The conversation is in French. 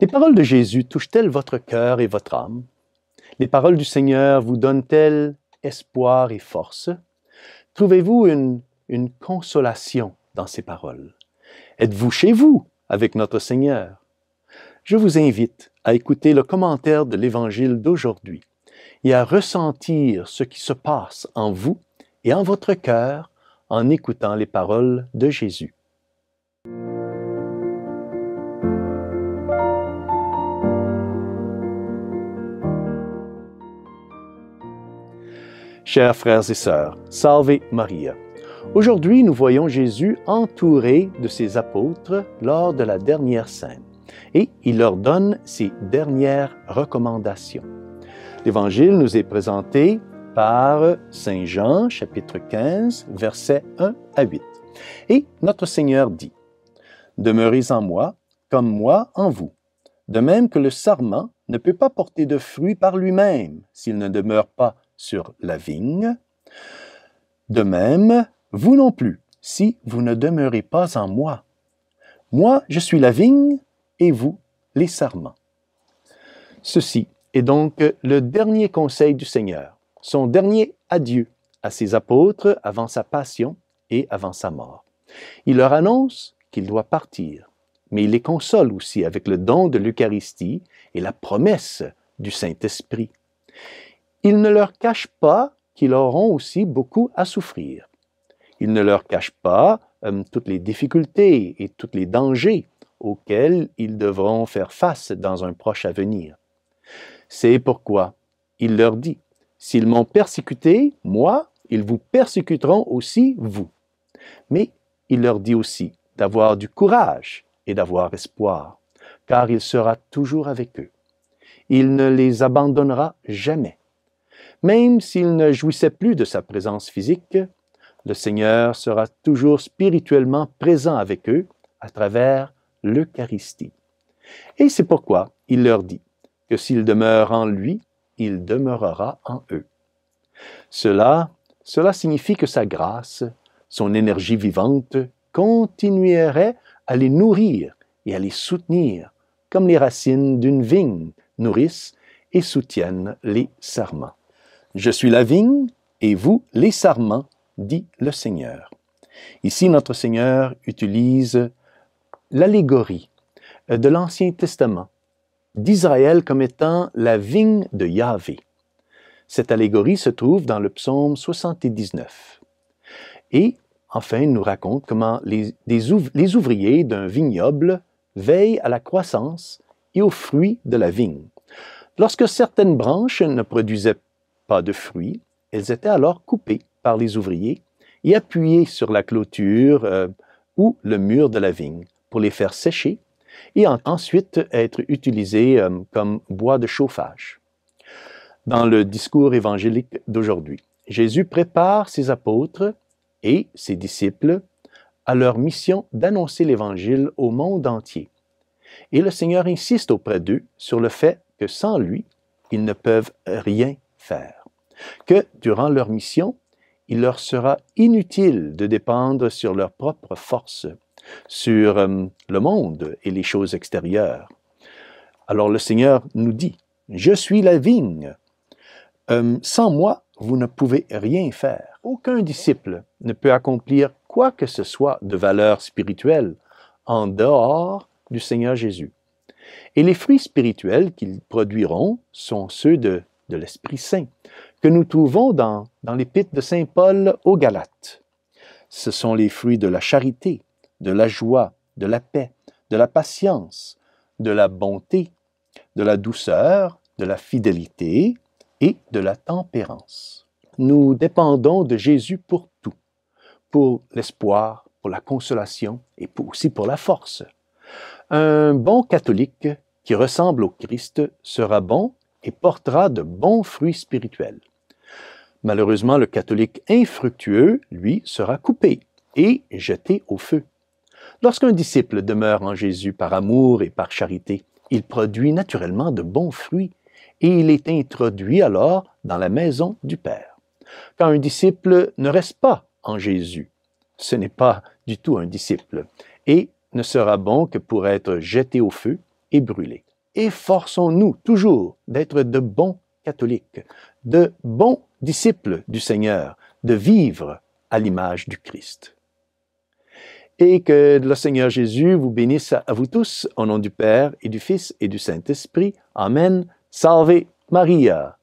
Les paroles de Jésus touchent-elles votre cœur et votre âme? Les paroles du Seigneur vous donnent-elles espoir et force? Trouvez-vous une, consolation dans ces paroles? Êtes-vous chez vous avec notre Seigneur? Je vous invite à écouter le commentaire de l'Évangile d'aujourd'hui et à ressentir ce qui se passe en vous et en votre cœur en écoutant les paroles de Jésus. Chers frères et sœurs, Salve Maria. Aujourd'hui, nous voyons Jésus entouré de ses apôtres lors de la dernière scène et il leur donne ses dernières recommandations. L'Évangile nous est présenté par Saint Jean, chapitre 15, versets 1 à 8. Et notre Seigneur dit, Demeurez en moi, comme moi en vous. De même que le sarment ne peut pas porter de fruits par lui-même s'il ne demeure pas sur la vigne. De même, vous non plus, si vous ne demeurez pas en moi. Moi, je suis la vigne, et vous, les sarments. Ceci est donc le dernier conseil du Seigneur, son dernier adieu à ses apôtres avant sa passion et avant sa mort. Il leur annonce qu'il doit partir, mais il les console aussi avec le don de l'Eucharistie et la promesse du Saint-Esprit il ne leur cache pas qu'ils auront aussi beaucoup à souffrir. Il ne leur cache pas euh, toutes les difficultés et tous les dangers auxquels ils devront faire face dans un proche avenir. C'est pourquoi il leur dit, S'ils m'ont persécuté, moi, ils vous persécuteront aussi, vous. Mais il leur dit aussi d'avoir du courage et d'avoir espoir, car il sera toujours avec eux. Il ne les abandonnera jamais. Même s'il ne jouissait plus de sa présence physique, le Seigneur sera toujours spirituellement présent avec eux à travers l'Eucharistie. Et c'est pourquoi il leur dit que s'il demeure en lui, il demeurera en eux. Cela, cela signifie que sa grâce, son énergie vivante, continuerait à les nourrir et à les soutenir, comme les racines d'une vigne nourrissent et soutiennent les serments. Je suis la vigne et vous les sarments, dit le Seigneur. Ici, notre Seigneur utilise l'allégorie de l'Ancien Testament d'Israël comme étant la vigne de Yahvé. Cette allégorie se trouve dans le psaume 79. Et enfin, il nous raconte comment les, ouvriers d'un vignoble veillent à la croissance et aux fruits de la vigne. Lorsque certaines branches ne produisaient pas de fruits, elles étaient alors coupées par les ouvriers et appuyées sur la clôture euh, ou le mur de la vigne pour les faire sécher et ensuite être utilisées euh, comme bois de chauffage. Dans le discours évangélique d'aujourd'hui, Jésus prépare ses apôtres et ses disciples à leur mission d'annoncer l'Évangile au monde entier. Et le Seigneur insiste auprès d'eux sur le fait que sans lui, ils ne peuvent rien faire que, durant leur mission, il leur sera inutile de dépendre sur leur propres force, sur euh, le monde et les choses extérieures. Alors le Seigneur nous dit, je suis la vigne. Euh, sans moi, vous ne pouvez rien faire. Aucun disciple ne peut accomplir quoi que ce soit de valeur spirituelle en dehors du Seigneur Jésus. Et les fruits spirituels qu'ils produiront sont ceux de l'Esprit Saint, que nous trouvons dans, dans l'épître de Saint Paul aux Galates. Ce sont les fruits de la charité, de la joie, de la paix, de la patience, de la bonté, de la douceur, de la fidélité et de la tempérance. Nous dépendons de Jésus pour tout, pour l'espoir, pour la consolation et aussi pour la force. Un bon catholique qui ressemble au Christ sera bon et portera de bons fruits spirituels. Malheureusement, le catholique infructueux, lui, sera coupé et jeté au feu. Lorsqu'un disciple demeure en Jésus par amour et par charité, il produit naturellement de bons fruits, et il est introduit alors dans la maison du Père. Quand un disciple ne reste pas en Jésus, ce n'est pas du tout un disciple, et ne sera bon que pour être jeté au feu et brûlé efforçons-nous toujours d'être de bons catholiques, de bons disciples du Seigneur, de vivre à l'image du Christ. Et que le Seigneur Jésus vous bénisse à vous tous, au nom du Père et du Fils et du Saint-Esprit. Amen. Salve Maria.